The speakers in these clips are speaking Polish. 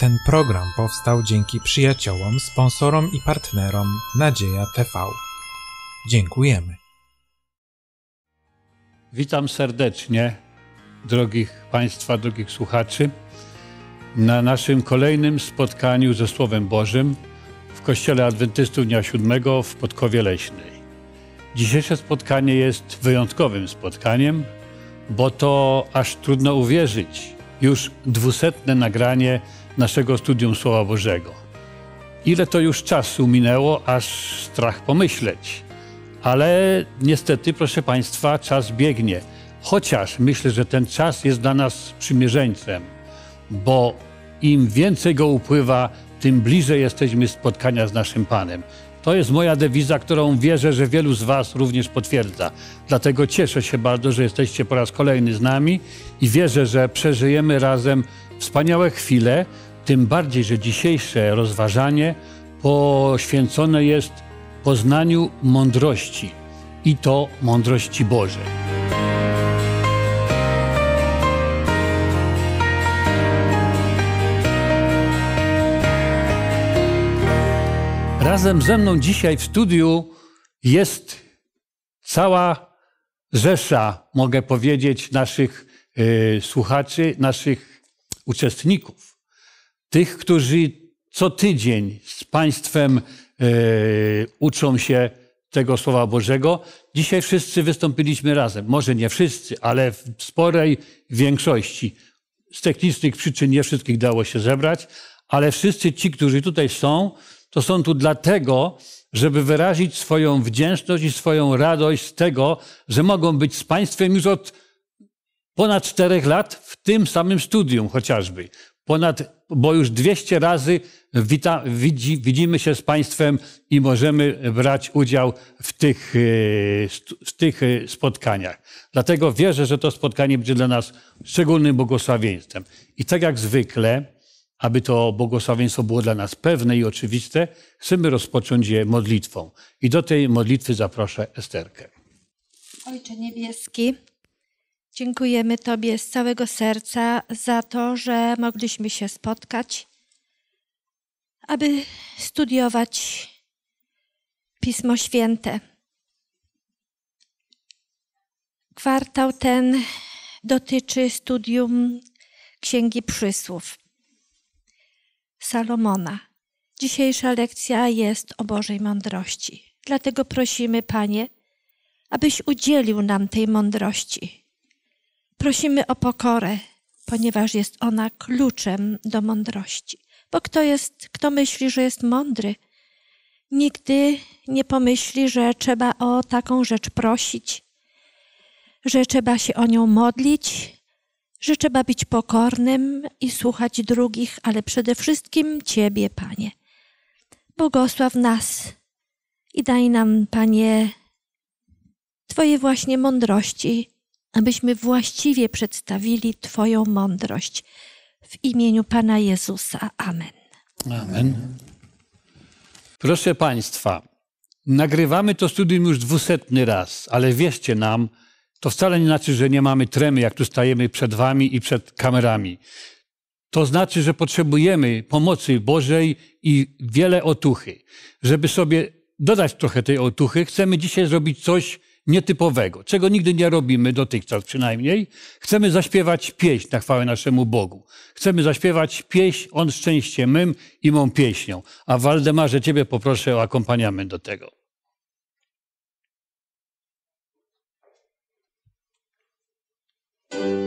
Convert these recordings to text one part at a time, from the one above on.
Ten program powstał dzięki przyjaciołom, sponsorom i partnerom Nadzieja TV. Dziękujemy. Witam serdecznie drogich Państwa, drogich słuchaczy na naszym kolejnym spotkaniu ze Słowem Bożym w Kościele Adwentystów Dnia Siódmego w Podkowie Leśnej. Dzisiejsze spotkanie jest wyjątkowym spotkaniem, bo to aż trudno uwierzyć. Już dwusetne nagranie naszego studium Słowa Bożego. Ile to już czasu minęło, aż strach pomyśleć. Ale niestety, proszę Państwa, czas biegnie. Chociaż myślę, że ten czas jest dla nas przymierzeńcem, bo im więcej go upływa, tym bliżej jesteśmy spotkania z naszym Panem. To jest moja dewiza, którą wierzę, że wielu z Was również potwierdza. Dlatego cieszę się bardzo, że jesteście po raz kolejny z nami i wierzę, że przeżyjemy razem Wspaniałe chwile, tym bardziej, że dzisiejsze rozważanie poświęcone jest poznaniu mądrości i to mądrości Bożej. Razem ze mną dzisiaj w studiu jest cała rzesza, mogę powiedzieć, naszych y, słuchaczy, naszych uczestników, tych, którzy co tydzień z Państwem e, uczą się tego Słowa Bożego. Dzisiaj wszyscy wystąpiliśmy razem. Może nie wszyscy, ale w sporej większości. Z technicznych przyczyn nie wszystkich dało się zebrać, ale wszyscy ci, którzy tutaj są, to są tu dlatego, żeby wyrazić swoją wdzięczność i swoją radość z tego, że mogą być z Państwem już od Ponad czterech lat w tym samym studium chociażby. Ponad, bo już 200 razy wita, widzi, widzimy się z Państwem i możemy brać udział w tych, e, w tych e, spotkaniach. Dlatego wierzę, że to spotkanie będzie dla nas szczególnym błogosławieństwem. I tak jak zwykle, aby to błogosławieństwo było dla nas pewne i oczywiste, chcemy rozpocząć je modlitwą. I do tej modlitwy zaproszę Esterkę. Ojcze Niebieski, Dziękujemy Tobie z całego serca za to, że mogliśmy się spotkać, aby studiować Pismo Święte. Kwartał ten dotyczy studium Księgi Przysłów Salomona. Dzisiejsza lekcja jest o Bożej mądrości. Dlatego prosimy, Panie, abyś udzielił nam tej mądrości Prosimy o pokorę, ponieważ jest ona kluczem do mądrości. Bo kto, jest, kto myśli, że jest mądry, nigdy nie pomyśli, że trzeba o taką rzecz prosić, że trzeba się o nią modlić, że trzeba być pokornym i słuchać drugich, ale przede wszystkim Ciebie, Panie. Błogosław nas i daj nam, Panie, Twoje właśnie mądrości abyśmy właściwie przedstawili Twoją mądrość. W imieniu Pana Jezusa. Amen. Amen. Proszę Państwa, nagrywamy to studium już dwusetny raz, ale wierzcie nam, to wcale nie znaczy, że nie mamy tremy, jak tu stajemy przed Wami i przed kamerami. To znaczy, że potrzebujemy pomocy Bożej i wiele otuchy. Żeby sobie dodać trochę tej otuchy, chcemy dzisiaj zrobić coś, nietypowego, czego nigdy nie robimy dotychczas przynajmniej. Chcemy zaśpiewać pieśń na chwałę naszemu Bogu. Chcemy zaśpiewać pieśń On szczęście mym i mą pieśnią. A Waldemarze, ciebie poproszę o akompaniament do tego. thank you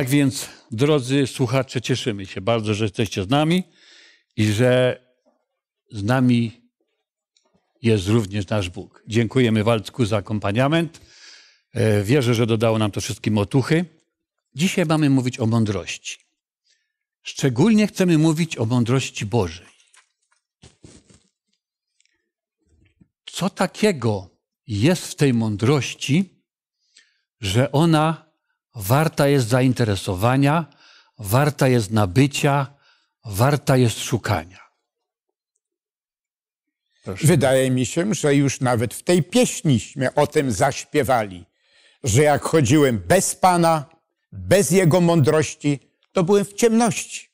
Tak więc, drodzy słuchacze, cieszymy się bardzo, że jesteście z nami i że z nami jest również nasz Bóg. Dziękujemy Walcku za akompaniament. E, wierzę, że dodało nam to wszystkim otuchy. Dzisiaj mamy mówić o mądrości. Szczególnie chcemy mówić o mądrości Bożej. Co takiego jest w tej mądrości, że ona warta jest zainteresowania, warta jest nabycia, warta jest szukania. Proszę. Wydaje mi się, że już nawet w tej pieśniśmy o tym zaśpiewali, że jak chodziłem bez Pana, bez Jego mądrości, to byłem w ciemności.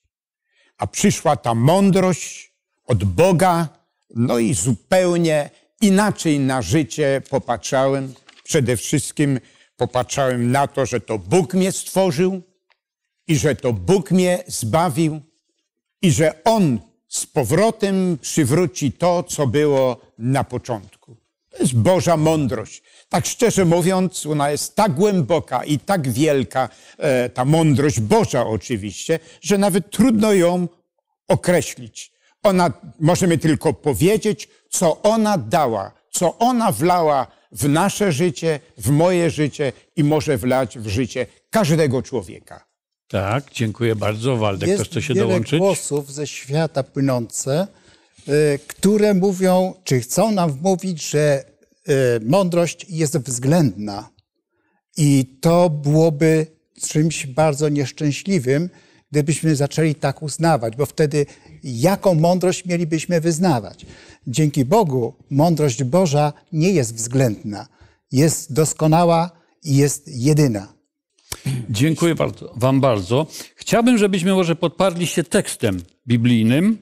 A przyszła ta mądrość od Boga, no i zupełnie inaczej na życie popatrzałem. Przede wszystkim Popatrzałem na to, że to Bóg mnie stworzył i że to Bóg mnie zbawił i że On z powrotem przywróci to, co było na początku. To jest Boża mądrość. Tak szczerze mówiąc, ona jest tak głęboka i tak wielka, e, ta mądrość Boża oczywiście, że nawet trudno ją określić. Ona, możemy tylko powiedzieć, co ona dała, co ona wlała w nasze życie, w moje życie i może wlać w życie każdego człowieka. Tak, dziękuję bardzo. Waldek, Jest ktoś chce się wiele dołączyć? głosów ze świata płynące, y, które mówią, czy chcą nam wmówić, że y, mądrość jest względna. I to byłoby czymś bardzo nieszczęśliwym, gdybyśmy zaczęli tak uznawać, bo wtedy jaką mądrość mielibyśmy wyznawać? Dzięki Bogu mądrość Boża nie jest względna, jest doskonała i jest jedyna. Dziękuję bardzo, Wam bardzo. Chciałbym, żebyśmy może podparli się tekstem biblijnym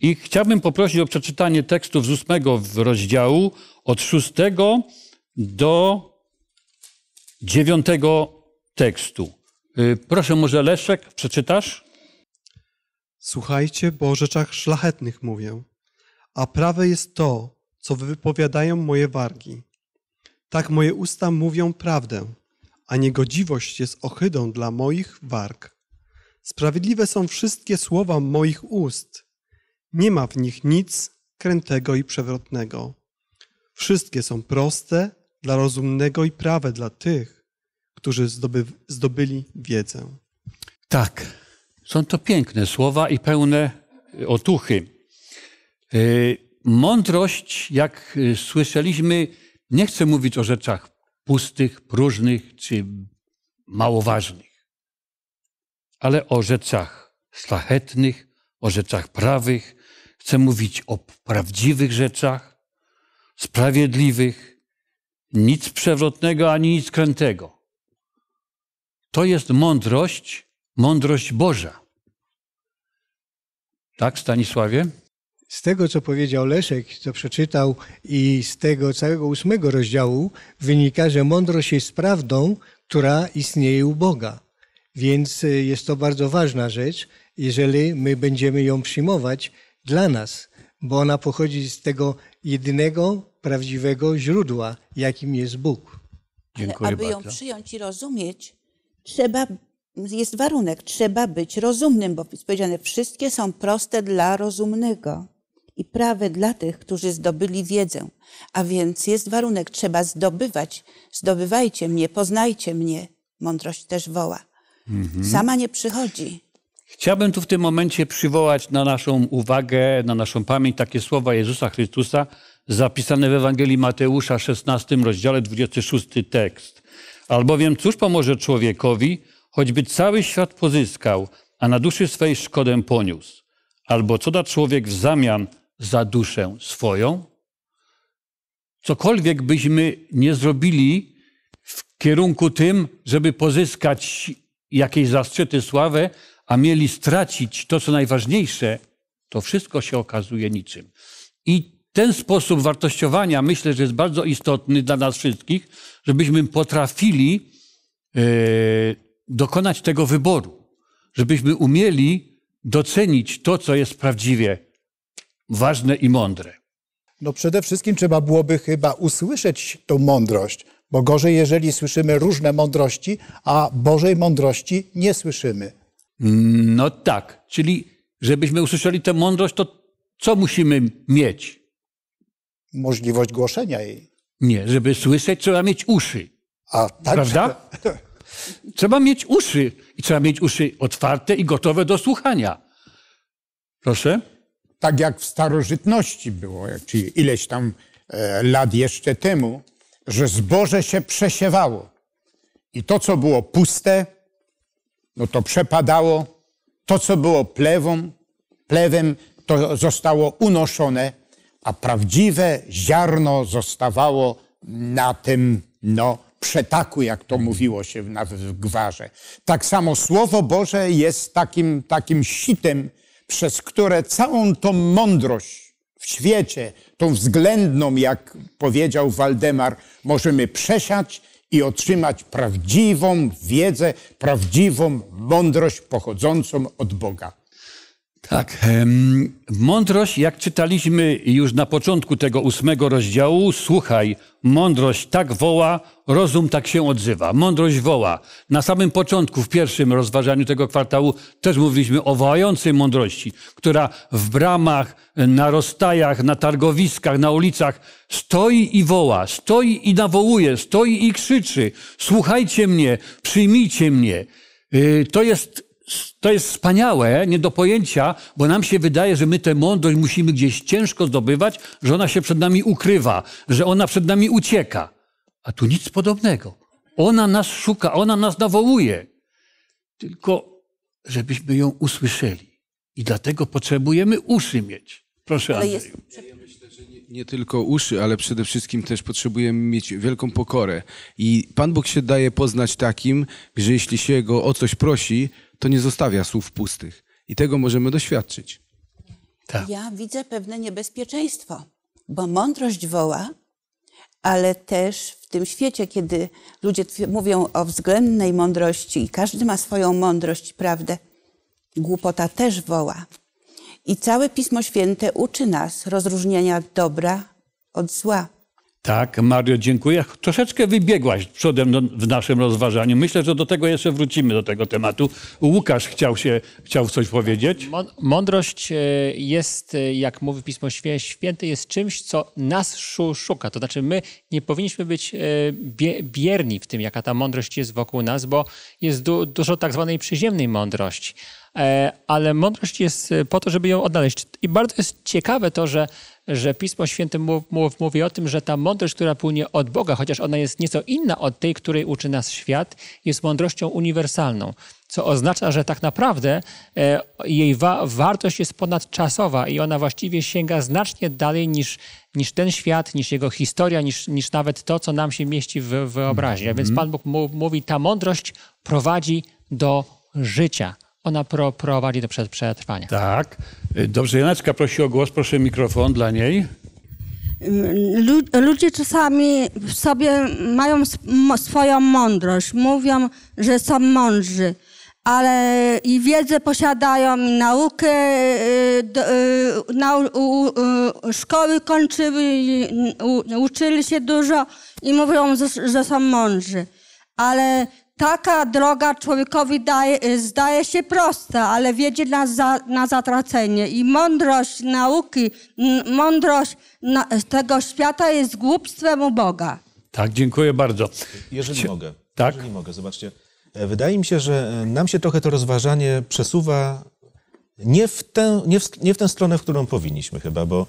i chciałbym poprosić o przeczytanie tekstów z ósmego rozdziału od szóstego do dziewiątego tekstu. Y, proszę może Leszek, przeczytasz? Słuchajcie, bo o rzeczach szlachetnych mówię, a prawe jest to, co wypowiadają moje wargi. Tak moje usta mówią prawdę, a niegodziwość jest ohydą dla moich warg. Sprawiedliwe są wszystkie słowa moich ust. Nie ma w nich nic krętego i przewrotnego. Wszystkie są proste dla rozumnego i prawe dla tych, którzy zdoby, zdobyli wiedzę. Tak, są to piękne słowa i pełne y, otuchy. Y, mądrość, jak y, słyszeliśmy, nie chcę mówić o rzeczach pustych, próżnych czy mało ważnych, ale o rzeczach szlachetnych, o rzeczach prawych. Chcę mówić o prawdziwych rzeczach, sprawiedliwych, nic przewrotnego ani nic krętego. To jest mądrość, mądrość Boża. Tak, Stanisławie? Z tego, co powiedział Leszek, co przeczytał, i z tego całego ósmego rozdziału wynika, że mądrość jest prawdą, która istnieje u Boga. Więc y, jest to bardzo ważna rzecz, jeżeli my będziemy ją przyjmować dla nas, bo ona pochodzi z tego jedynego prawdziwego źródła, jakim jest Bóg. Ale Dziękuję aby bardzo. ją przyjąć i rozumieć, trzeba, jest warunek, trzeba być rozumnym, bo jest powiedziane, wszystkie są proste dla rozumnego i prawe dla tych, którzy zdobyli wiedzę. A więc jest warunek, trzeba zdobywać. Zdobywajcie mnie, poznajcie mnie. Mądrość też woła. Mhm. Sama nie przychodzi. Chciałbym tu w tym momencie przywołać na naszą uwagę, na naszą pamięć takie słowa Jezusa Chrystusa zapisane w Ewangelii Mateusza, 16 rozdziale, 26 tekst. Albowiem cóż pomoże człowiekowi, choćby cały świat pozyskał, a na duszy swej szkodę poniósł? Albo co da człowiek w zamian za duszę swoją? Cokolwiek byśmy nie zrobili w kierunku tym, żeby pozyskać jakieś zaszczyty, sławę, a mieli stracić to, co najważniejsze, to wszystko się okazuje niczym. I ten sposób wartościowania myślę, że jest bardzo istotny dla nas wszystkich, żebyśmy potrafili e, dokonać tego wyboru, żebyśmy umieli docenić to, co jest prawdziwie ważne i mądre. No przede wszystkim trzeba byłoby chyba usłyszeć tą mądrość, bo gorzej, jeżeli słyszymy różne mądrości, a Bożej mądrości nie słyszymy. No tak, czyli żebyśmy usłyszeli tę mądrość, to co musimy mieć? możliwość głoszenia jej. Nie, żeby słyszeć, trzeba mieć uszy. A tak? Prawda? trzeba mieć uszy. I trzeba mieć uszy otwarte i gotowe do słuchania. Proszę? Tak jak w starożytności było, czyli ileś tam e, lat jeszcze temu, że zboże się przesiewało. I to, co było puste, no to przepadało. To, co było plewą, plewem, to zostało unoszone a prawdziwe ziarno zostawało na tym no, przetaku, jak to mówiło się w, w gwarze. Tak samo Słowo Boże jest takim, takim sitem, przez które całą tą mądrość w świecie, tą względną, jak powiedział Waldemar, możemy przesiać i otrzymać prawdziwą wiedzę, prawdziwą mądrość pochodzącą od Boga. Tak. Mądrość, jak czytaliśmy już na początku tego ósmego rozdziału, słuchaj, mądrość tak woła, rozum tak się odzywa. Mądrość woła. Na samym początku, w pierwszym rozważaniu tego kwartału, też mówiliśmy o wołającej mądrości, która w bramach, na rozstajach, na targowiskach, na ulicach stoi i woła, stoi i nawołuje, stoi i krzyczy: Słuchajcie mnie, przyjmijcie mnie. Y, to jest to jest wspaniałe, nie do pojęcia, bo nam się wydaje, że my tę mądrość musimy gdzieś ciężko zdobywać, że ona się przed nami ukrywa, że ona przed nami ucieka. A tu nic podobnego. Ona nas szuka, ona nas nawołuje. Tylko, żebyśmy ją usłyszeli. I dlatego potrzebujemy uszy mieć. Proszę, Andrzeju. Jest nie tylko uszy, ale przede wszystkim też potrzebujemy mieć wielką pokorę. I Pan Bóg się daje poznać takim, że jeśli się go o coś prosi, to nie zostawia słów pustych. I tego możemy doświadczyć. Tak. Ja widzę pewne niebezpieczeństwo, bo mądrość woła, ale też w tym świecie, kiedy ludzie mówią o względnej mądrości i każdy ma swoją mądrość, prawdę, głupota też woła. I całe Pismo Święte uczy nas rozróżnienia dobra od zła. Tak, Mario, dziękuję. Troszeczkę wybiegłaś przodem w naszym rozważaniu. Myślę, że do tego jeszcze wrócimy, do tego tematu. Łukasz chciał, się, chciał coś powiedzieć. Mądrość e, jest, e, jak mówi Pismo Święte, jest czymś, co nas szuka. To znaczy my nie powinniśmy być e, bierni w tym, jaka ta mądrość jest wokół nas, bo jest du dużo tak zwanej przyziemnej mądrości. E, ale mądrość jest e, po to, żeby ją odnaleźć. I bardzo jest ciekawe to, że, że Pismo Święte mów, mów, mówi o tym, że ta mądrość, która płynie od Boga, chociaż ona jest nieco inna od tej, której uczy nas świat, jest mądrością uniwersalną, co oznacza, że tak naprawdę e, jej wa wartość jest ponadczasowa i ona właściwie sięga znacznie dalej niż, niż ten świat, niż jego historia, niż, niż nawet to, co nam się mieści w wyobraźni. A więc mhm. Pan Bóg mówi, ta mądrość prowadzi do życia ona pro, prowadzi do przetrwania. Tak. Dobrze, Janeczka prosi o głos. Proszę mikrofon dla niej. Ludzie czasami w sobie mają swoją mądrość. Mówią, że są mądrzy, ale i wiedzę posiadają, i naukę, y, y, y, szkoły kończyły, uczyli się dużo i mówią, że są mądrzy ale taka droga człowiekowi daje, y, zdaje się prosta, ale wiedzie za, na zatracenie. I mądrość nauki, mądrość na, tego świata jest głupstwem u Boga. Tak, dziękuję bardzo. Jeżeli mogę. Tak. Jeżeli mogę, zobaczcie. E, wydaje mi się, że e, nam się trochę to rozważanie przesuwa nie w, tę, nie, w, nie w tę stronę, w którą powinniśmy chyba, bo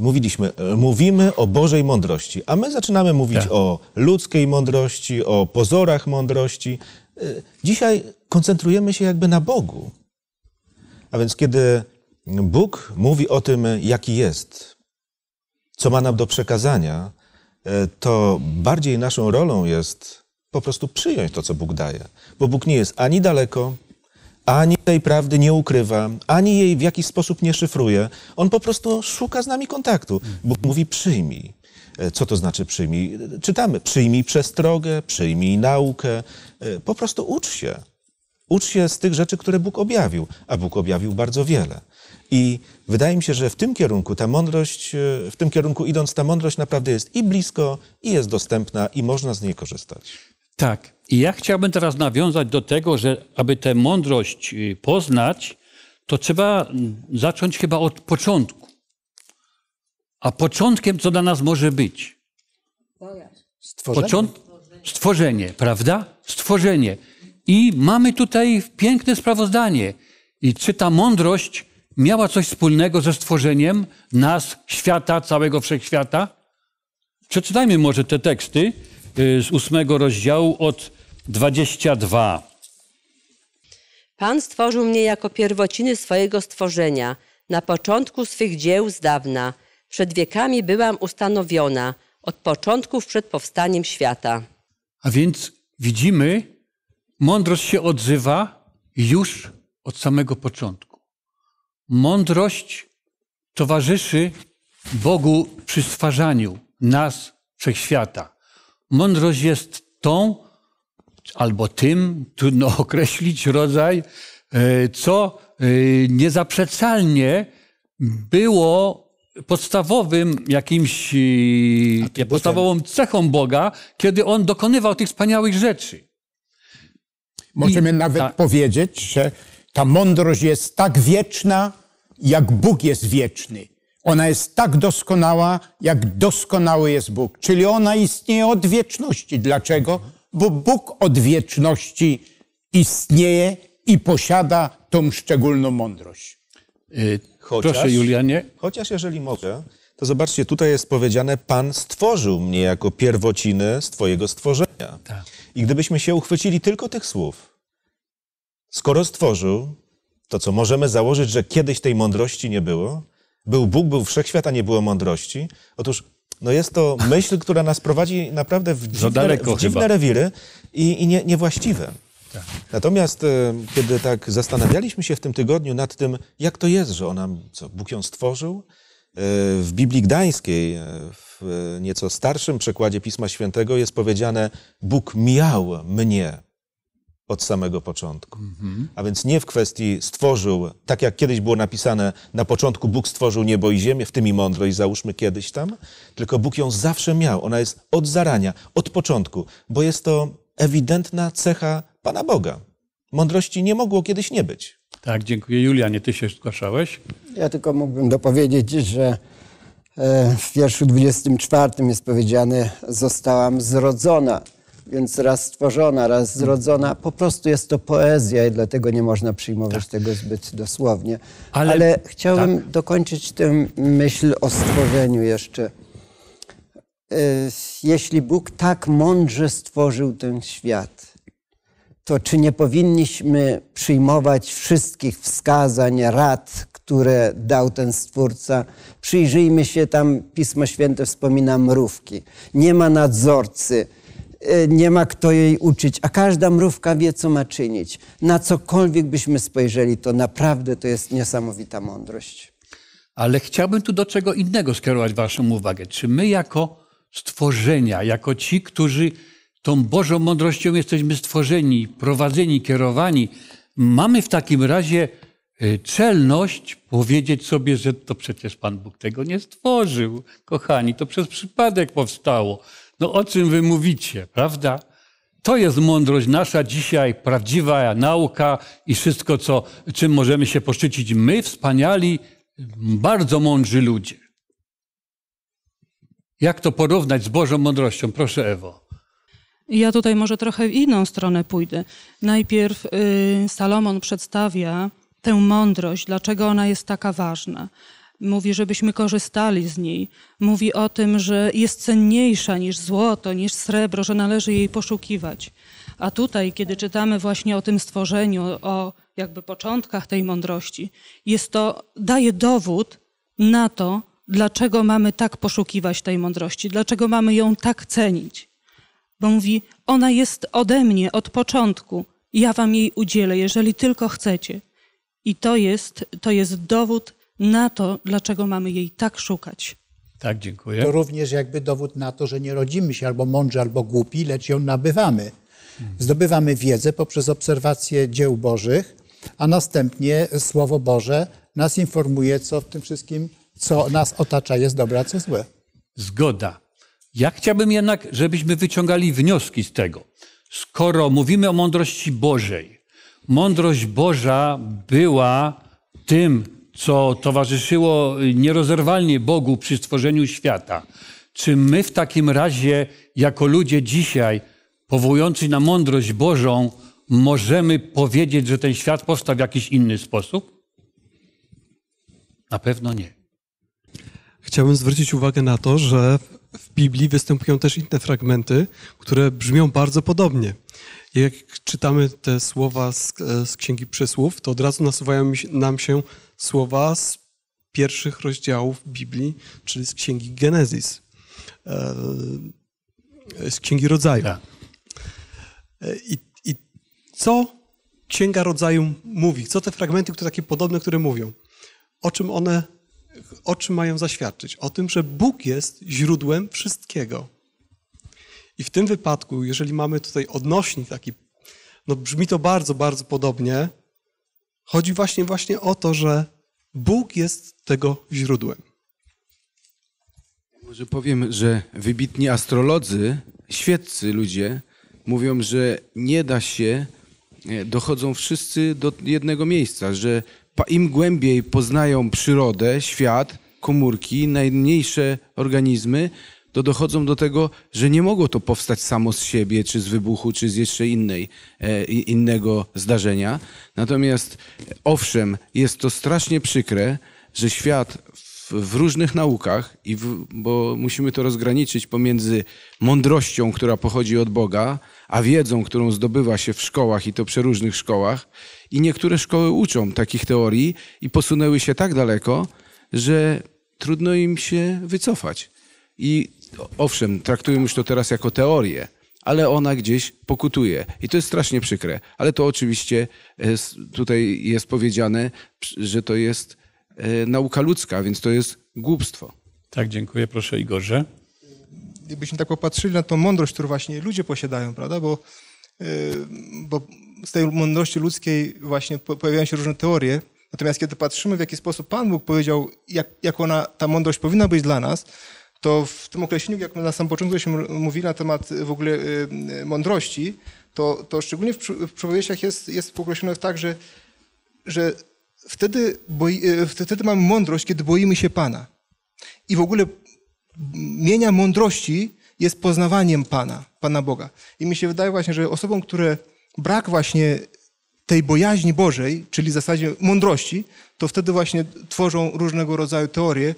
Mówiliśmy, e, mówimy o Bożej mądrości, a my zaczynamy mówić tak. o ludzkiej mądrości, o pozorach mądrości. E, dzisiaj koncentrujemy się jakby na Bogu. A więc kiedy Bóg mówi o tym, jaki jest, co ma nam do przekazania, e, to bardziej naszą rolą jest po prostu przyjąć to, co Bóg daje. Bo Bóg nie jest ani daleko, ani tej prawdy nie ukrywa, ani jej w jakiś sposób nie szyfruje. On po prostu szuka z nami kontaktu. Bóg mówi: przyjmij. E, co to znaczy przyjmij? E, czytamy: przyjmij przestrogę, przyjmij naukę. E, po prostu ucz się. Ucz się z tych rzeczy, które Bóg objawił, a Bóg objawił bardzo wiele. I wydaje mi się, że w tym kierunku ta mądrość, w tym kierunku idąc, ta mądrość naprawdę jest i blisko, i jest dostępna, i można z niej korzystać. Tak. I ja chciałbym teraz nawiązać do tego, że aby tę mądrość y, poznać, to trzeba mm, zacząć chyba od początku. A początkiem, co dla nas może być? Stworzenie. Stworzenie, prawda? Stworzenie. I mamy tutaj piękne sprawozdanie. I czy ta mądrość miała coś wspólnego ze stworzeniem nas, świata, całego wszechświata? Przeczytajmy może te teksty. Y, z ósmego rozdziału od 22. Pan stworzył mnie jako pierwociny swojego stworzenia, na początku swych dzieł z dawna. Przed wiekami byłam ustanowiona, od początków przed powstaniem świata. A więc widzimy, mądrość się odzywa już od samego początku. Mądrość towarzyszy Bogu przy stwarzaniu nas, wszechświata. Mądrość jest tą albo tym, trudno określić rodzaj, e, co e, niezaprzeczalnie było podstawowym jakimś, e, podstawową cechą Boga, kiedy On dokonywał tych wspaniałych rzeczy. Możemy I, nawet ta... powiedzieć, że ta mądrość jest tak wieczna, jak Bóg jest wieczny. Ona jest tak doskonała, jak doskonały jest Bóg. Czyli ona istnieje od wieczności. Dlaczego? Bo Bóg od wieczności istnieje i posiada tą szczególną mądrość. Y, Chociaż, Proszę, Julianie. Chociaż jeżeli mogę, to zobaczcie, tutaj jest powiedziane: Pan stworzył mnie jako pierwociny z Twojego stworzenia. Tak. I gdybyśmy się uchwycili tylko tych słów, skoro stworzył, to co możemy założyć, że kiedyś tej mądrości nie było? Był Bóg, był wszechświat, a nie było mądrości. Otóż no jest to myśl, która nas prowadzi naprawdę w dziwne, w dziwne rewiry i, i nie, niewłaściwe. Tak. Natomiast e, kiedy tak zastanawialiśmy się w tym tygodniu nad tym, jak to jest, że ona, co, Bóg ją stworzył, e, w Biblii Gdańskiej, e, w nieco starszym przekładzie Pisma Świętego jest powiedziane Bóg miał mnie od samego początku. Mhm. A więc nie w kwestii stworzył, tak jak kiedyś było napisane, na początku Bóg stworzył niebo i ziemię, w tym i mądrość, załóżmy kiedyś tam, tylko Bóg ją zawsze miał. Ona jest od zarania, od początku, bo jest to ewidentna cecha Pana Boga. Mądrości nie mogło kiedyś nie być. Tak, dziękuję. Julianie, ty się zgłaszałeś? Ja tylko mógłbym dopowiedzieć, że e, w wierszu 24 jest powiedziane, zostałam zrodzona więc raz stworzona, raz mhm. zrodzona. Po prostu jest to poezja i dlatego nie można przyjmować tak. tego zbyt dosłownie. Ale, Ale chciałem tak. dokończyć tę myśl o stworzeniu jeszcze. E, jeśli Bóg tak mądrze stworzył ten świat, to czy nie powinniśmy przyjmować wszystkich wskazań, rad, które dał ten Stwórca. Przyjrzyjmy się tam, Pismo Święte wspomina mrówki. Nie ma nadzorcy, Y, nie ma kto jej uczyć, a każda mrówka wie, co ma czynić. Na cokolwiek byśmy spojrzeli, to naprawdę to jest niesamowita mądrość. Ale chciałbym tu do czego innego skierować Waszą uwagę. Czy my, jako stworzenia, jako ci, którzy tą Bożą mądrością jesteśmy stworzeni, prowadzeni, kierowani, mamy w takim razie y, czelność powiedzieć sobie, że to przecież Pan Bóg tego nie stworzył. Kochani, to przez przypadek powstało. No o czym wy mówicie, prawda? To jest mądrość nasza dzisiaj, prawdziwa nauka i wszystko, co, czym możemy się poszczycić. My, wspaniali, bardzo mądrzy ludzie. Jak to porównać z Bożą mądrością? Proszę, Ewo. Ja tutaj może trochę w inną stronę pójdę. Najpierw y, Salomon przedstawia tę mądrość, dlaczego ona jest taka ważna. Mówi, żebyśmy korzystali z niej. Mówi o tym, że jest cenniejsza niż złoto, niż srebro, że należy jej poszukiwać. A tutaj, kiedy czytamy właśnie o tym stworzeniu, o jakby początkach tej mądrości, jest to, daje dowód na to, dlaczego mamy tak poszukiwać tej mądrości, dlaczego mamy ją tak cenić. Bo mówi, ona jest ode mnie od początku, ja wam jej udzielę, jeżeli tylko chcecie. I to jest, to jest dowód na to, dlaczego mamy jej tak szukać. Tak, dziękuję. To również jakby dowód na to, że nie rodzimy się albo mądrzy, albo głupi, lecz ją nabywamy. Zdobywamy wiedzę poprzez obserwację dzieł Bożych, a następnie Słowo Boże nas informuje, co w tym wszystkim, co nas otacza, jest dobre, a co złe. Zgoda. Ja chciałbym jednak, żebyśmy wyciągali wnioski z tego. Skoro mówimy o mądrości Bożej, mądrość Boża była tym, co towarzyszyło nierozerwalnie Bogu przy stworzeniu świata, czy my w takim razie, jako ludzie dzisiaj, powołujący na mądrość Bożą, możemy powiedzieć, że ten świat powstał w jakiś inny sposób? Na pewno nie. Chciałbym zwrócić uwagę na to, że w Biblii występują też inne fragmenty, które brzmią bardzo podobnie. Jak czytamy te słowa z, z Księgi Przysłów, to od razu nasuwają nam się słowa z pierwszych rozdziałów Biblii, czyli z księgi Genezis, e, z księgi rodzaju. Tak. E, I, I, co księga rodzaju mówi? Co te fragmenty, które takie podobne, które mówią? O czym one, o czym mają zaświadczyć? O tym, że Bóg jest źródłem wszystkiego. I w tym wypadku, jeżeli mamy tutaj odnośnik taki, no brzmi to bardzo, bardzo podobnie, Chodzi właśnie, właśnie o to, że Bóg jest tego źródłem. Może powiem, że wybitni astrolodzy, świeccy ludzie, mówią, że nie da się, e, dochodzą wszyscy do jednego miejsca, że im głębiej poznają przyrodę, świat, komórki, najmniejsze organizmy, to dochodzą do tego, że nie mogło to powstać samo z siebie, czy z wybuchu, czy z jeszcze innej, e, innego zdarzenia. Natomiast e, owszem, jest to strasznie przykre, że świat w, w różnych naukach, i w, bo musimy to rozgraniczyć pomiędzy mądrością, która pochodzi od Boga, a wiedzą, którą zdobywa się w szkołach i to przeróżnych szkołach. I niektóre szkoły uczą takich teorii i posunęły się tak daleko, że trudno im się wycofać. I owszem, traktujemy już to teraz jako teorię, ale ona gdzieś pokutuje. I to jest strasznie przykre. Ale to oczywiście e, tutaj jest powiedziane, że to jest e, nauka ludzka, więc to jest głupstwo. Tak, dziękuję. Proszę Igorze. Gdybyśmy tak popatrzyli na tą mądrość, którą właśnie ludzie posiadają, prawda? Bo, e, bo z tej mądrości ludzkiej właśnie pojawiają się różne teorie. Natomiast kiedy patrzymy, w jaki sposób Pan Bóg powiedział, jak, jak ona, ta mądrość powinna być dla nas, to w tym określeniu, jak na samym początku się mówili na temat y, w ogóle y, y, mądrości, to, to szczególnie w, w przypowieściach jest, jest określone tak, że, że wtedy, boi, wtedy mamy mądrość, kiedy boimy się Pana. I w ogóle mienia mądrości jest poznawaniem Pana, Pana Boga. I mi się wydaje właśnie, że osobom, które brak właśnie tej bojaźni Bożej, czyli w zasadzie mądrości, to wtedy właśnie tworzą różnego rodzaju teorie,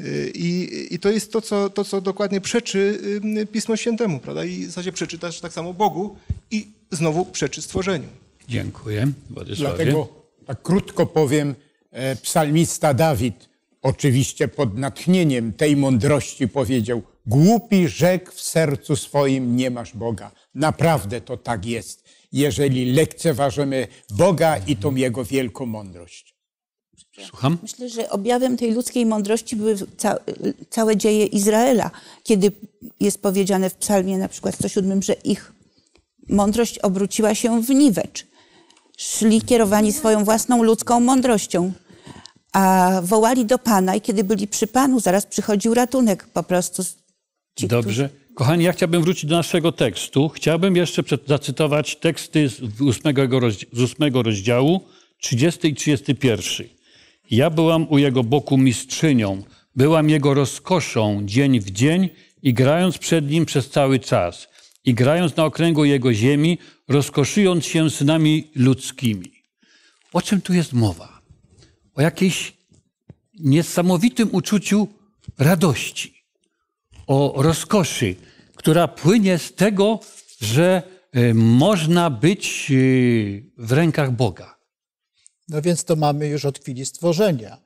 Y, I, I, to jest to co, to, co dokładnie przeczy y, Pismo Świętemu, prawda? I w zasadzie przeczy też tak samo Bogu i znowu przeczy stworzeniu. Dziękuję, Władysławie. Dlatego tak krótko powiem, e, psalmista Dawid oczywiście pod natchnieniem tej mądrości powiedział głupi rzek w sercu swoim nie masz Boga. Naprawdę to tak jest, jeżeli lekceważymy Boga i tą Jego wielką mądrość. Słucham? Myślę, że objawem tej ludzkiej mądrości były ca całe dzieje Izraela, kiedy jest powiedziane w psalmie na przykład 107, że ich mądrość obróciła się w niwecz. Szli kierowani swoją własną ludzką mądrością, a wołali do Pana i kiedy byli przy Panu, zaraz przychodził ratunek po prostu. Ci, Dobrze. Kochani, ja chciałbym wrócić do naszego tekstu. Chciałbym jeszcze zacytować teksty z ósmego 8 rozdziału 30 i 31. Ja byłam u jego boku mistrzynią, byłam jego rozkoszą dzień w dzień i grając przed nim przez cały czas, i grając na okręgu jego ziemi, rozkoszując się synami ludzkimi. O czym tu jest mowa? O jakiejś niesamowitym uczuciu radości, o rozkoszy, która płynie z tego, że e, można być e, w rękach Boga. No więc to mamy już od chwili stworzenia,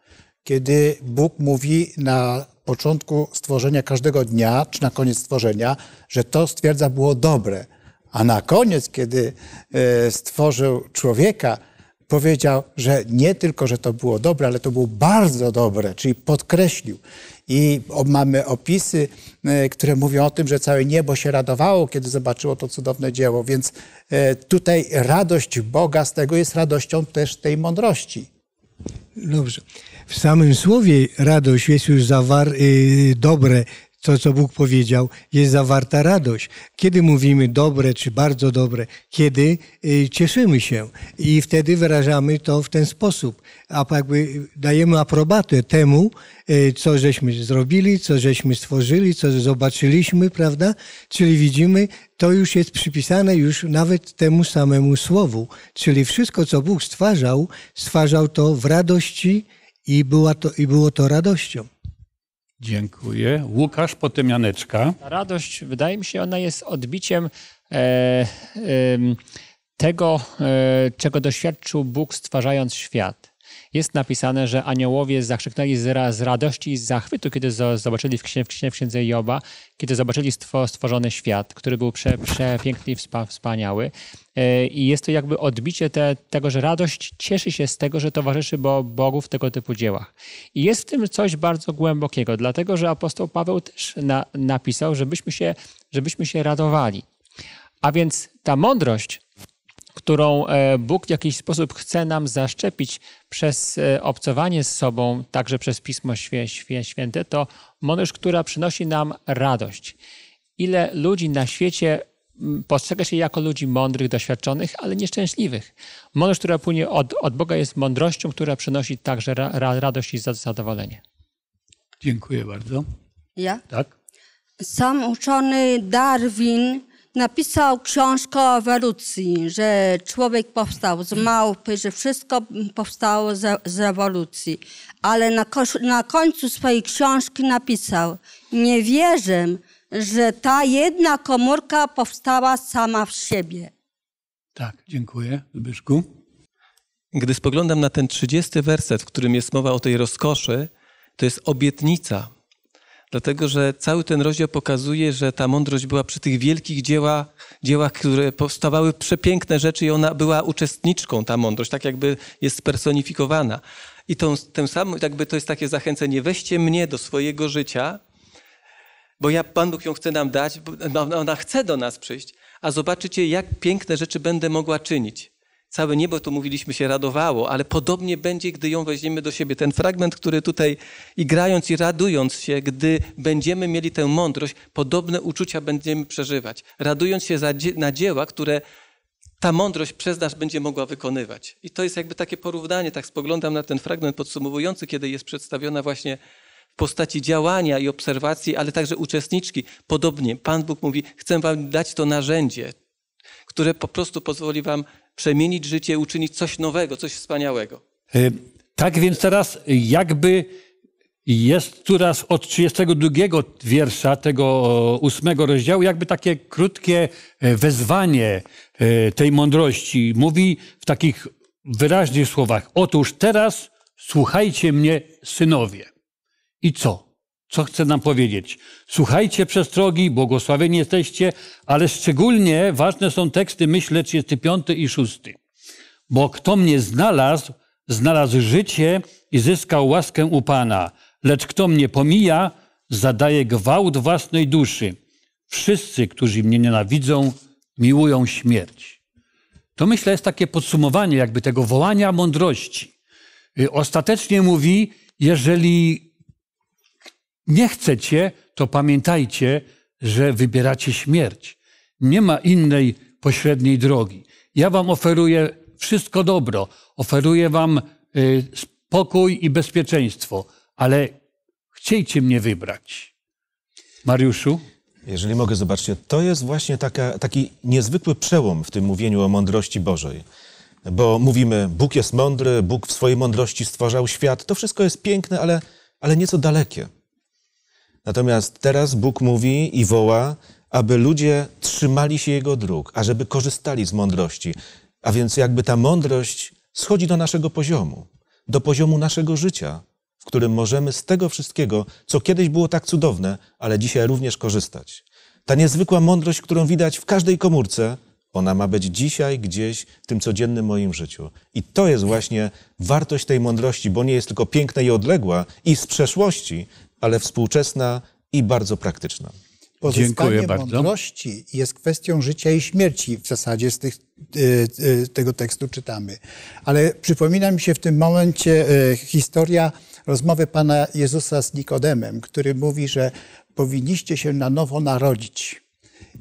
kiedy Bóg mówi na początku stworzenia każdego dnia, czy na koniec stworzenia, że to stwierdza było dobre. A na koniec, kiedy e, stworzył człowieka, powiedział, że nie tylko, że to było dobre, ale to było bardzo dobre, czyli podkreślił i mamy opisy, e, które mówią o tym, że całe niebo się radowało, kiedy zobaczyło to cudowne dzieło. Więc e, tutaj radość Boga z tego jest radością też tej mądrości. Dobrze. W samym słowie radość jest już zawar, y, dobre to, co Bóg powiedział, jest zawarta radość. Kiedy mówimy dobre czy bardzo dobre, kiedy y, cieszymy się i wtedy wyrażamy to w ten sposób. A jakby dajemy aprobatę temu, y, co żeśmy zrobili, co żeśmy stworzyli, co zobaczyliśmy, prawda? Czyli widzimy, to już jest przypisane już nawet temu samemu słowu. Czyli wszystko, co Bóg stwarzał, stwarzał to w radości i, była to, i było to radością. Dziękuję. Łukasz Potymianeczka. Radość, wydaje mi się, ona jest odbiciem e, e, tego, e, czego doświadczył Bóg stwarzając świat jest napisane, że aniołowie zakrzyknęli z, radości i z zachwytu, kiedy zobaczyli w księdze, w księdze Joba, kiedy zobaczyli stworzony świat, który był prze, przepiękny i wspaniały. E, I jest to jakby odbicie te, tego, że radość cieszy się z tego, że towarzyszy bo Bogu w tego typu dziełach. I jest w tym coś bardzo głębokiego, dlatego że apostoł Paweł też na, napisał, żebyśmy się, żebyśmy się radowali. A więc ta mądrość którą e, Bóg w jakiś sposób chce nam zaszczepić przez e, obcowanie z sobą, także przez Pismo Święte, to mądrość, która przynosi nam radość. Ile ludzi na świecie postrzega się jako ludzi mądrych, doświadczonych, ale nieszczęśliwych. Mądrość, która płynie od, od Boga, jest mądrością, która przynosi także ra, radość i zadowolenie. Dziękuję bardzo. Ja? Tak. Sam uczony Darwin napisał książkę o ewolucji, że człowiek powstał z małpy, że wszystko powstało z, z ewolucji. Ale na, na końcu swojej książki napisał, nie wierzę, że ta jedna komórka powstała sama w siebie. Tak, dziękuję. Zbyszku? Gdy spoglądam na ten 30 werset, w którym jest mowa o tej rozkoszy, to jest obietnica, dlatego że cały ten rozdział pokazuje, że ta mądrość była przy tych wielkich dziełach, dziełach, które powstawały przepiękne rzeczy i ona była uczestniczką, ta mądrość, tak jakby jest spersonifikowana. I tą, tym samym jakby to jest takie zachęcenie, weźcie mnie do swojego życia, bo ja, Pan Bóg ją chce nam dać, bo ona chce do nas przyjść, a zobaczycie, jak piękne rzeczy będę mogła czynić całe niebo, to mówiliśmy, się radowało, ale podobnie będzie, gdy ją weźmiemy do siebie. Ten fragment, który tutaj igrając i radując się, gdy będziemy mieli tę mądrość, podobne uczucia będziemy przeżywać. Radując się na dzieła, które ta mądrość przez nas będzie mogła wykonywać. I to jest jakby takie porównanie, tak spoglądam na ten fragment podsumowujący, kiedy jest przedstawiona właśnie w postaci działania i obserwacji, ale także uczestniczki. Podobnie Pan Bóg mówi, chcę wam dać to narzędzie, które po prostu pozwoli wam przemienić życie, uczynić coś nowego, coś wspaniałego. E, tak więc teraz jakby jest tu raz od 32 wiersza tego ósmego rozdziału, jakby takie krótkie e, wezwanie e, tej mądrości. Mówi w takich wyraźnych słowach: Otóż teraz słuchajcie mnie, synowie. I co? co chce nam powiedzieć. Słuchajcie przestrogi, błogosławieni jesteście, ale szczególnie ważne są teksty, myślę, 35 i 6. Bo kto mnie znalazł, znalazł życie i zyskał łaskę u Pana. Lecz kto mnie pomija, zadaje gwałt własnej duszy. Wszyscy, którzy mnie nienawidzą, miłują śmierć. To myślę jest takie podsumowanie jakby tego wołania mądrości. Y, ostatecznie mówi, jeżeli nie chcecie, to pamiętajcie, że wybieracie śmierć. Nie ma innej pośredniej drogi. Ja wam oferuję wszystko dobro, oferuję wam y, spokój i bezpieczeństwo, ale chciejcie mnie wybrać. Mariuszu? Jeżeli mogę, zobaczcie, to jest właśnie taka, taki niezwykły przełom w tym mówieniu o mądrości Bożej. Bo mówimy, Bóg jest mądry, Bóg w swojej mądrości stwarzał świat. To wszystko jest piękne, ale, ale nieco dalekie. Natomiast teraz Bóg mówi i woła, aby ludzie trzymali się Jego dróg, ażeby korzystali z mądrości. A więc jakby ta mądrość schodzi do naszego poziomu, do poziomu naszego życia, w którym możemy z tego wszystkiego, co kiedyś było tak cudowne, ale dzisiaj również korzystać. Ta niezwykła mądrość, którą widać w każdej komórce, ona ma być dzisiaj gdzieś w tym codziennym moim życiu. I to jest właśnie wartość tej mądrości, bo nie jest tylko piękna i odległa i z przeszłości, ale współczesna i bardzo praktyczna. Pozyskanie Dziękuję mądrości jest kwestią życia i śmierci w zasadzie z tych, y, y, tego tekstu czytamy. Ale przypomina mi się w tym momencie y, historia rozmowy Pana Jezusa z Nikodemem, który mówi, że powinniście się na nowo narodzić.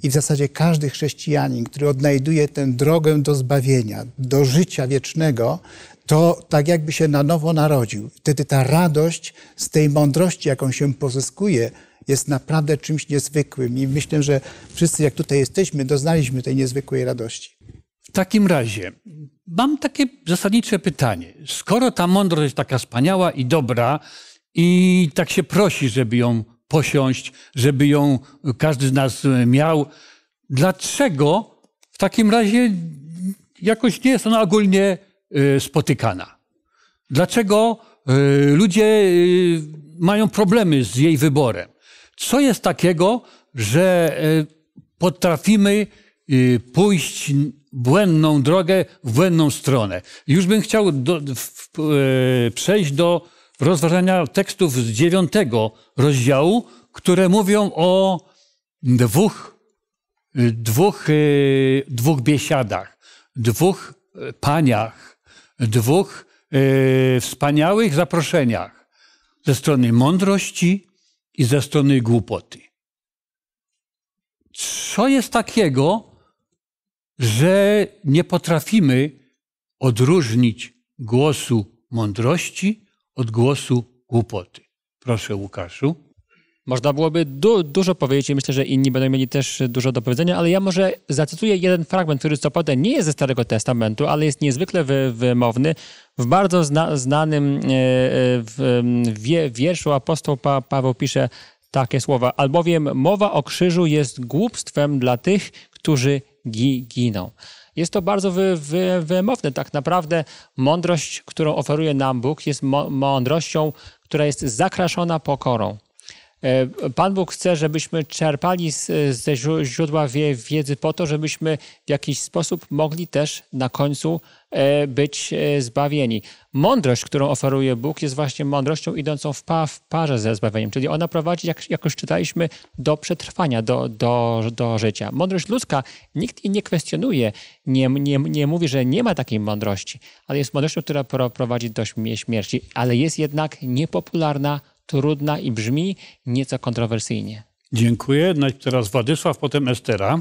I w zasadzie każdy chrześcijanin, który odnajduje tę drogę do zbawienia, do życia wiecznego, to tak jakby się na nowo narodził. Wtedy ta radość z tej mądrości, jaką się pozyskuje, jest naprawdę czymś niezwykłym. I myślę, że wszyscy, jak tutaj jesteśmy, doznaliśmy tej niezwykłej radości. W takim razie mam takie zasadnicze pytanie. Skoro ta mądrość jest taka wspaniała i dobra, i tak się prosi, żeby ją posiąść, żeby ją każdy z nas miał, dlaczego w takim razie jakoś nie jest ona ogólnie Y, spotykana. Dlaczego y, ludzie y, mają problemy z jej wyborem? Co jest takiego, że potrafimy pójść błędną drogę w błędną stronę? Już bym chciał do, w, przejść do rozważania tekstów z dziewiątego rozdziału, które mówią o dwóch, dwóch, dwóch biesiadach, dwóch paniach, dwóch e, wspaniałych zaproszeniach ze strony mądrości i ze strony głupoty. Co jest takiego, że nie potrafimy odróżnić głosu mądrości od głosu głupoty? Proszę, Łukaszu. Można byłoby du dużo powiedzieć i myślę, że inni będą mieli też dużo do powiedzenia, ale ja może zacytuję jeden fragment, który co prawda nie jest ze Starego Testamentu, ale jest niezwykle wy wymowny. W bardzo zna znanym e, e, wierszu apostoł pa Paweł pisze takie słowa, albowiem mowa o krzyżu jest głupstwem dla tych, którzy gi giną. Jest to bardzo wy, wy, wymowne. Tak naprawdę mądrość, którą oferuje nam Bóg, jest mądrością, która jest zakraszona pokorą. E, Pan Bóg chce, żebyśmy czerpali ze źródła wiedzy po to, żebyśmy w jakiś sposób mogli też na końcu e, być e, zbawieni. Mądrość, którą oferuje Bóg, jest właśnie mądrością idącą w, parze ze zbawieniem, czyli ona prowadzi, jak, już czytaliśmy, do przetrwania, do, do, do życia. Mądrość ludzka nikt jej nie kwestionuje, nie, nie, nie mówi, że nie ma takiej mądrości, ale jest mądrością, która prowadzi do śmierci, ale jest jednak niepopularna trudna i brzmi nieco kontrowersyjnie. Dziękuję. No teraz Władysław, potem Estera.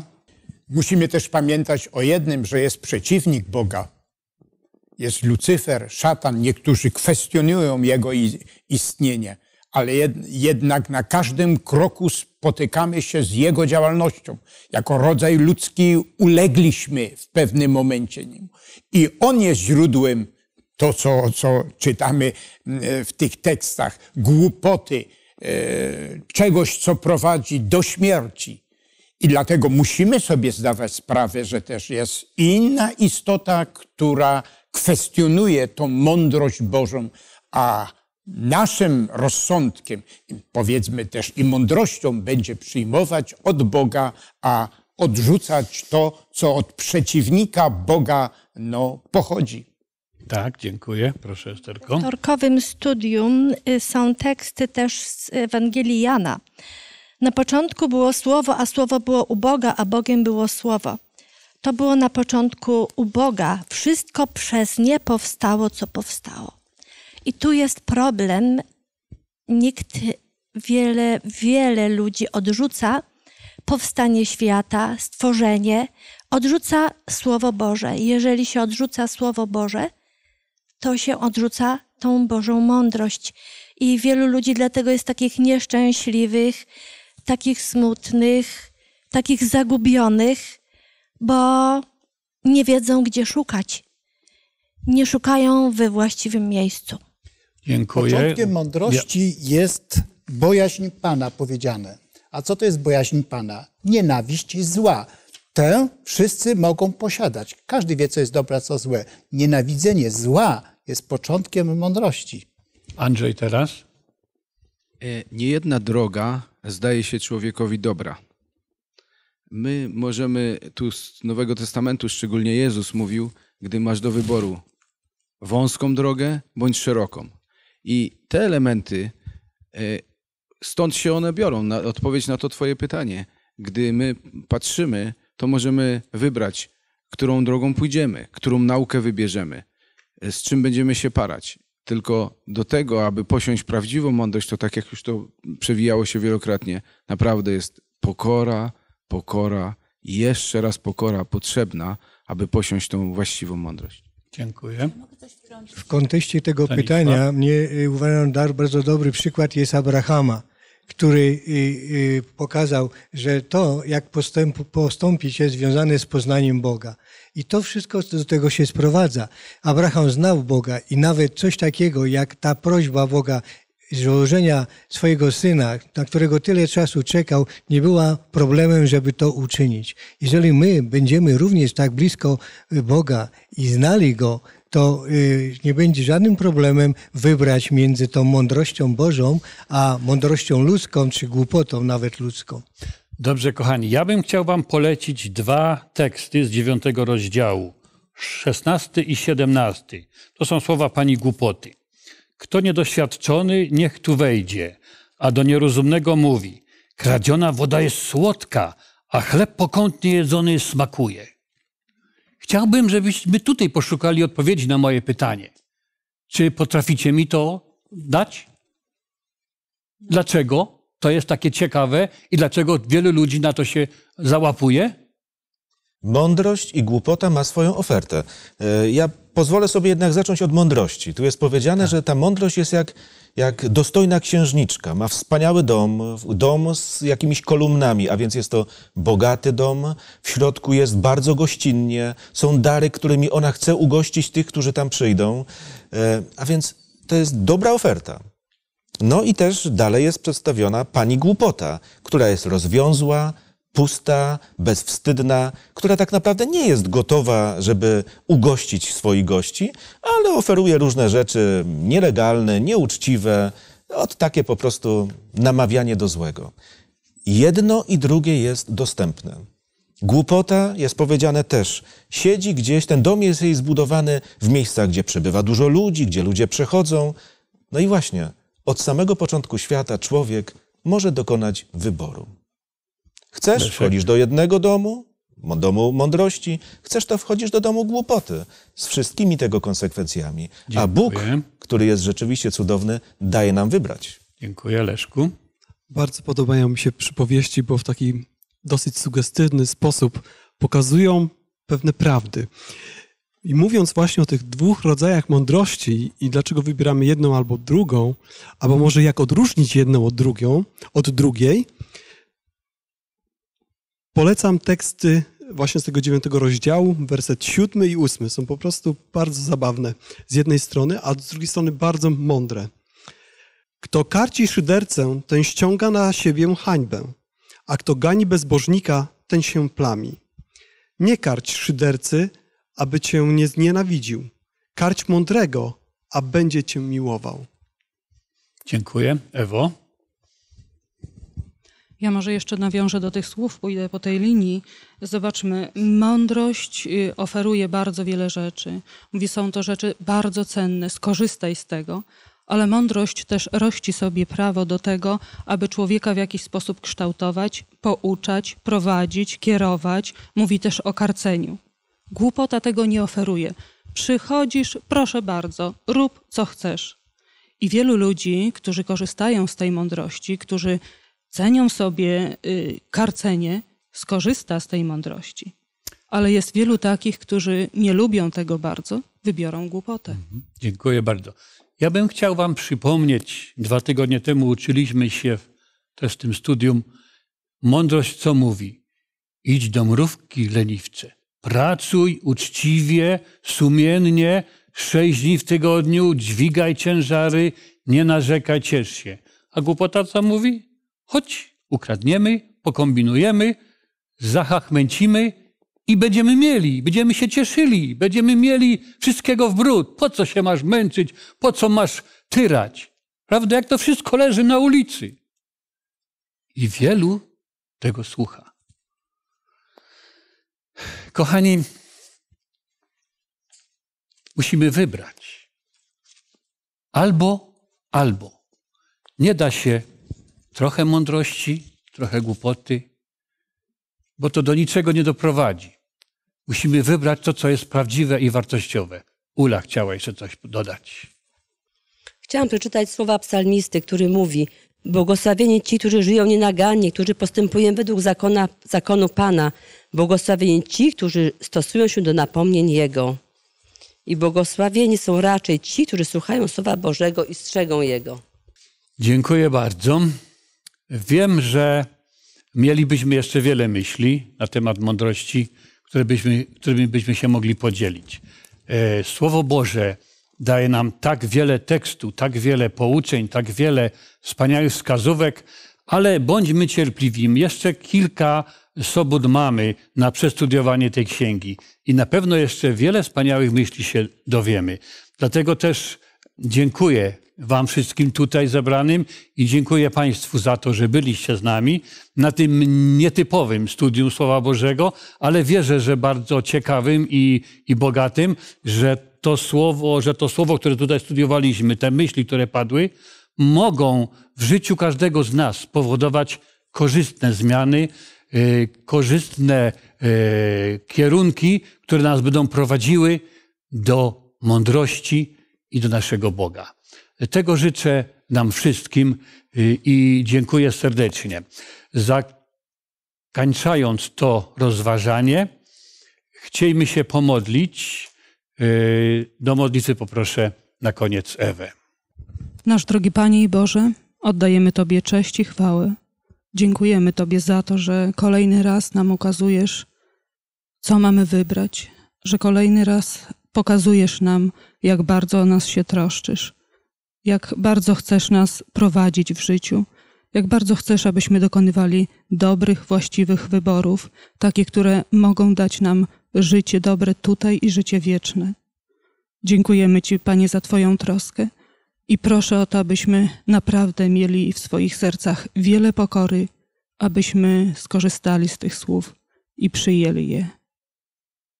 Musimy też pamiętać o jednym, że jest przeciwnik Boga. Jest Lucyfer, szatan. Niektórzy kwestionują jego istnienie, ale jednak na każdym kroku spotykamy się z jego działalnością. Jako rodzaj ludzki ulegliśmy w pewnym momencie nim. I on jest źródłem to, co, co czytamy mm, e, w tych tekstach, głupoty, e, czegoś, co prowadzi do śmierci. I dlatego musimy sobie zdawać sprawę, że też jest inna istota, która kwestionuje tą mądrość Bożą, a naszym rozsądkiem, powiedzmy też i mądrością, będzie przyjmować od Boga, a odrzucać to, co od przeciwnika Boga no, pochodzi. Tak, dziękuję. Proszę Esterko. W torkowym studium y, są teksty też z Ewangelii Jana. Na początku było słowo, a słowo było u Boga, a Bogiem było słowo. To było na początku u Boga. Wszystko przez nie powstało, co powstało. I tu jest problem. Nikt, wiele, wiele ludzi odrzuca powstanie świata, stworzenie, odrzuca Słowo Boże. Jeżeli się odrzuca Słowo Boże, to się odrzuca tą Bożą mądrość. I wielu ludzi dlatego jest takich nieszczęśliwych, takich smutnych, takich zagubionych, bo nie wiedzą, gdzie szukać. Nie szukają we właściwym miejscu. Dziękuję. Początkiem mądrości jest bojaźń Pana powiedziane. A co to jest bojaźń Pana? Nienawiść zła tę wszyscy mogą posiadać. Każdy wie, co jest dobre, co złe. Nienawidzenie zła jest początkiem mądrości. Andrzej teraz? E, niejedna droga zdaje się człowiekowi dobra. My możemy, tu z Nowego Testamentu szczególnie Jezus mówił, gdy masz do wyboru wąską drogę bądź szeroką. I te elementy, e, stąd się one biorą, na odpowiedź na to Twoje pytanie. Gdy my patrzymy to możemy wybrać, którą drogą pójdziemy, którą naukę wybierzemy, e, z czym będziemy się parać. Tylko do tego, aby posiąść prawdziwą mądrość, to tak jak już to przewijało się wielokrotnie, naprawdę jest pokora, pokora i jeszcze raz pokora potrzebna, aby posiąść tą właściwą mądrość. Dziękuję. W kontekście tego pytania mnie y, uważam, dar bardzo dobry przykład jest Abrahama który y, y, pokazał, że to, jak postęp, postąpić, jest związane z poznaniem Boga. I to wszystko do tego się sprowadza. Abraham znał Boga i nawet coś takiego jak ta prośba Boga złożenia swojego syna, na którego tyle czasu czekał, nie była problemem, żeby to uczynić. Jeżeli my będziemy również tak blisko Boga i znali Go, to y, nie będzie żadnym problemem wybrać między tą mądrością Bożą, a mądrością ludzką, czy głupotą nawet ludzką. Dobrze, kochani, ja bym chciał Wam polecić dwa teksty z dziewiątego rozdziału, szesnasty i siedemnasty. To są słowa pani głupoty. Kto niedoświadczony, niech tu wejdzie, a do nierozumnego mówi: Kradziona woda jest słodka, a chleb pokątnie jedzony smakuje. Chciałbym, żebyśmy tutaj poszukali odpowiedzi na moje pytanie. Czy potraficie mi to dać? Dlaczego to jest takie ciekawe i dlaczego wielu ludzi na to się załapuje? Mądrość i głupota ma swoją ofertę. E, ja pozwolę sobie jednak zacząć od mądrości. Tu jest powiedziane, tak. że ta mądrość jest jak, jak dostojna księżniczka. Ma wspaniały dom, dom z jakimiś kolumnami, a więc jest to bogaty dom. W środku jest bardzo gościnnie, są dary, którymi ona chce ugościć tych, którzy tam przyjdą. E, a więc to jest dobra oferta. No i też dalej jest przedstawiona pani głupota, która jest rozwiązła, pusta, bezwstydna, która tak naprawdę nie jest gotowa, żeby ugościć swoich gości, ale oferuje różne rzeczy nielegalne, nieuczciwe, od takie po prostu namawianie do złego. Jedno i drugie jest dostępne. Głupota jest powiedziane też. Siedzi gdzieś, ten dom jest jej zbudowany w miejscach, gdzie przebywa dużo ludzi, gdzie ludzie przechodzą. No i właśnie, od samego początku świata człowiek może dokonać wyboru. Chcesz, wchodzisz do jednego domu, domu mądrości, chcesz, to wchodzisz do domu głupoty z wszystkimi tego konsekwencjami. Dziękuję. A Bóg, który jest rzeczywiście cudowny, daje nam wybrać. Dziękuję, Leszku. Bardzo podobają mi się przypowieści, bo w taki dosyć sugestywny sposób pokazują pewne prawdy. I mówiąc właśnie o tych dwóch rodzajach mądrości i dlaczego wybieramy jedną albo drugą, albo może jak odróżnić jedną od drugą, od drugiej, Polecam teksty właśnie z tego dziewiątego rozdziału, werset siódmy i ósmy. Są po prostu bardzo zabawne z jednej strony, a z drugiej strony bardzo mądre. Kto karci szydercę, ten ściąga na siebie hańbę, a kto gani bezbożnika, ten się plami. Nie karć szydercy, aby cię nie znienawidził. Karć mądrego, a będzie cię miłował. Dziękuję. Ewo? Ja może jeszcze nawiążę do tych słów, pójdę po tej linii. Zobaczmy, mądrość y, oferuje bardzo wiele rzeczy. Mówi, są to rzeczy bardzo cenne, skorzystaj z tego. Ale mądrość też rości sobie prawo do tego, aby człowieka w jakiś sposób kształtować, pouczać, prowadzić, kierować. Mówi też o karceniu. Głupota tego nie oferuje. Przychodzisz, proszę bardzo, rób co chcesz. I wielu ludzi, którzy korzystają z tej mądrości, którzy cenią sobie y, karcenie, skorzysta z tej mądrości. Ale jest wielu takich, którzy nie lubią tego bardzo, wybiorą głupotę. Mhm. Dziękuję bardzo. Ja bym chciał Wam przypomnieć, dwa tygodnie temu uczyliśmy się też w tym studium, mądrość co mówi? Idź do mrówki, leniwcze. Pracuj uczciwie, sumiennie, sześć dni w tygodniu, dźwigaj ciężary, nie narzekaj, ciesz się. A głupota co mówi? Chodź, ukradniemy, pokombinujemy, zahachmęcimy i będziemy mieli, będziemy się cieszyli, będziemy mieli wszystkiego w brud. Po co się masz męczyć, po co masz tyrać? Prawda, jak to wszystko leży na ulicy. I wielu tego słucha. Kochani, musimy wybrać. Albo, albo. Nie da się trochę mądrości, trochę głupoty, bo to do niczego nie doprowadzi. Musimy wybrać to, co jest prawdziwe i wartościowe. Ula chciała jeszcze coś dodać. Chciałam przeczytać słowa psalmisty, który mówi: Błogosławieni ci, którzy żyją nienagannie, którzy postępują według zakona, zakonu Pana. Błogosławieni ci, którzy stosują się do napomnień Jego. I błogosławieni są raczej ci, którzy słuchają Słowa Bożego i strzegą Jego. Dziękuję bardzo. Wiem, że mielibyśmy jeszcze wiele myśli na temat mądrości, które byśmy, którymi byśmy się mogli podzielić. E, Słowo Boże daje nam tak wiele tekstu, tak wiele pouczeń, tak wiele wspaniałych wskazówek, ale bądźmy cierpliwi. Jeszcze kilka sobot mamy na przestudiowanie tej księgi i na pewno jeszcze wiele wspaniałych myśli się dowiemy. Dlatego też dziękuję Wam wszystkim tutaj zebranym i dziękuję Państwu za to, że byliście z nami na tym nietypowym studium Słowa Bożego, ale wierzę, że bardzo ciekawym i, i bogatym, że to słowo, że to słowo, które tutaj studiowaliśmy, te myśli, które padły, mogą w życiu każdego z nas powodować korzystne zmiany, e, korzystne e, kierunki, które nas będą prowadziły do mądrości i do naszego Boga. Tego życzę nam wszystkim y, i dziękuję serdecznie. Zakańczając to rozważanie, chciejmy się pomodlić. Y, do modlicy poproszę na koniec Ewę. Nasz drogi Panie i Boże, oddajemy Tobie cześć i chwałę. Dziękujemy Tobie za to, że kolejny raz nam ukazujesz, co mamy wybrać, że kolejny raz pokazujesz nam, jak bardzo o nas się troszczysz jak bardzo chcesz nas prowadzić w życiu, jak bardzo chcesz, abyśmy dokonywali dobrych, właściwych wyborów, takich, które mogą dać nam życie dobre tutaj i życie wieczne. Dziękujemy Ci, Panie, za Twoją troskę i proszę o to, abyśmy naprawdę mieli w swoich sercach wiele pokory, abyśmy skorzystali z tych słów i przyjęli je.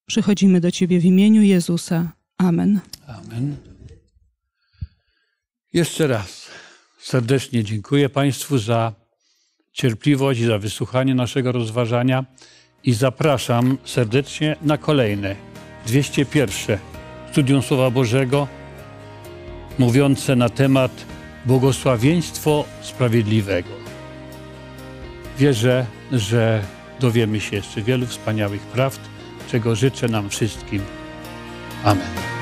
Przychodzimy do Ciebie w imieniu Jezusa. Amen. Amen. Jeszcze raz serdecznie dziękuję Państwu za cierpliwość i za wysłuchanie naszego rozważania i zapraszam serdecznie na kolejne 201 studium Słowa Bożego mówiące na temat błogosławieństwo sprawiedliwego. Wierzę, że dowiemy się jeszcze wielu wspaniałych prawd, czego życzę nam wszystkim. Amen.